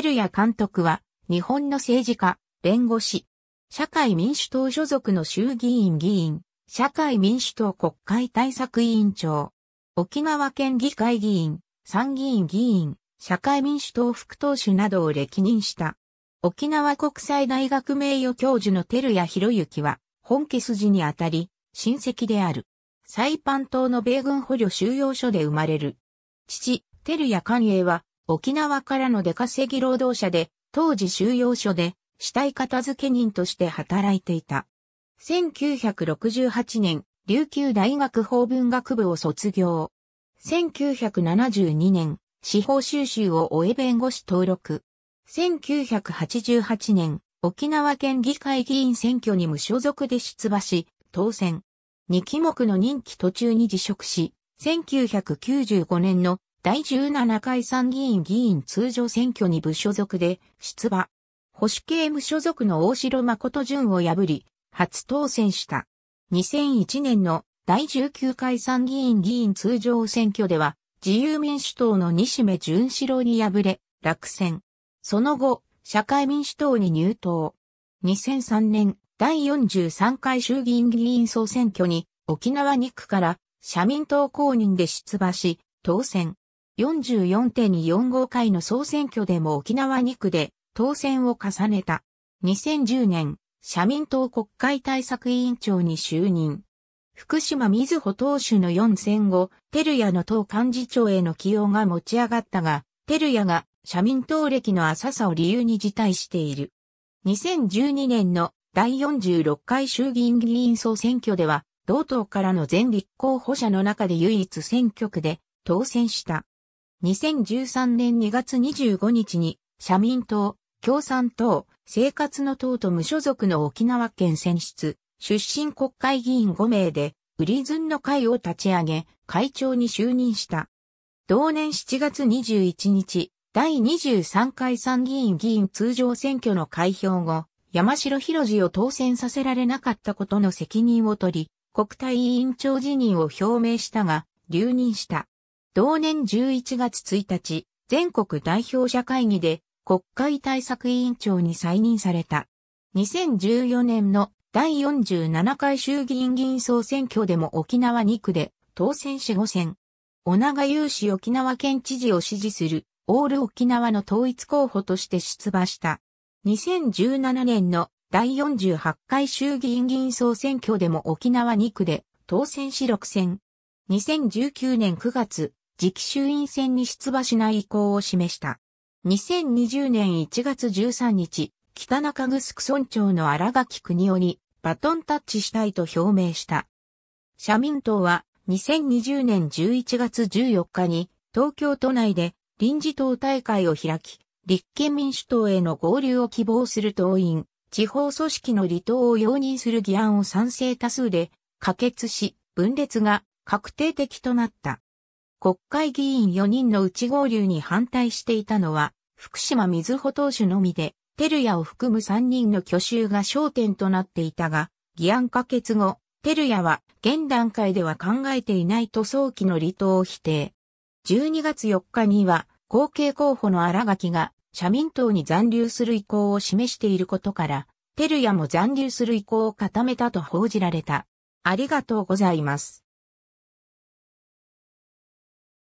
照屋監督は、日本の政治家、弁護士、社会民主党所属の衆議院議員、社会民主党国会対策委員長、沖縄県議会議員、参議院議員、社会民主党副党首などを歴任した。沖縄国際大学名誉教授の照屋博之は、本家筋にあたり、親戚である。サイパン島の米軍捕虜収容所で生まれる。父、照屋寛永は、沖縄からの出稼ぎ労働者で、当時収容所で死体片付け人として働いていた。1968年、琉球大学法文学部を卒業。1972年、司法修習を終え弁護士登録。1988年、沖縄県議会議員選挙に無所属で出馬し、当選。2期目の任期途中に辞職し、1995年の第17回参議院議員通常選挙に部所属で出馬。保守系無所属の大城誠淳を破り、初当選した。2001年の第19回参議院議員通常選挙では、自由民主党の西目淳志郎に敗れ、落選。その後、社会民主党に入党。2003年、第43回衆議院議員総選挙に、沖縄2区から社民党公認で出馬し、当選。44.45回の総選挙でも沖縄2区で当選を重ねた。2010年、社民党国会対策委員長に就任。福島水穂党首の4選後、テルヤの党幹事長への起用が持ち上がったが、テルヤが社民党歴の浅さを理由に辞退している。2012年の第46回衆議院議員総選挙では、同党からの全立候補者の中で唯一選挙区で当選した。2013年2月25日に社民党、共産党、生活の党と無所属の沖縄県選出、出身国会議員5名で、ウリズンの会を立ち上げ、会長に就任した。同年7月21日、第23回参議院議員通常選挙の開票後、山城博士を当選させられなかったことの責任を取り、国対委員長辞任を表明したが、留任した。同年11月1日、全国代表者会議で国会対策委員長に再任された。2014年の第47回衆議院議員総選挙でも沖縄2区で当選し5選。尾長雄氏沖縄県知事を支持するオール沖縄の統一候補として出馬した。2017年の第48回衆議院議員総選挙でも沖縄2区で当選し6選。2019年9月、次期衆院選に出馬しない意向を示した。2020年1月13日、北中城村長の荒垣国夫にバトンタッチしたいと表明した。社民党は2020年11月14日に東京都内で臨時党大会を開き、立憲民主党への合流を希望する党員、地方組織の離党を容認する議案を賛成多数で可決し、分裂が確定的となった。国会議員4人の内合流に反対していたのは、福島水穂党首のみで、テルヤを含む3人の去就が焦点となっていたが、議案可決後、テルヤは現段階では考えていないと早期の離党を否定。12月4日には、後継候補の荒垣が社民党に残留する意向を示していることから、テルヤも残留する意向を固めたと報じられた。ありがとうございます。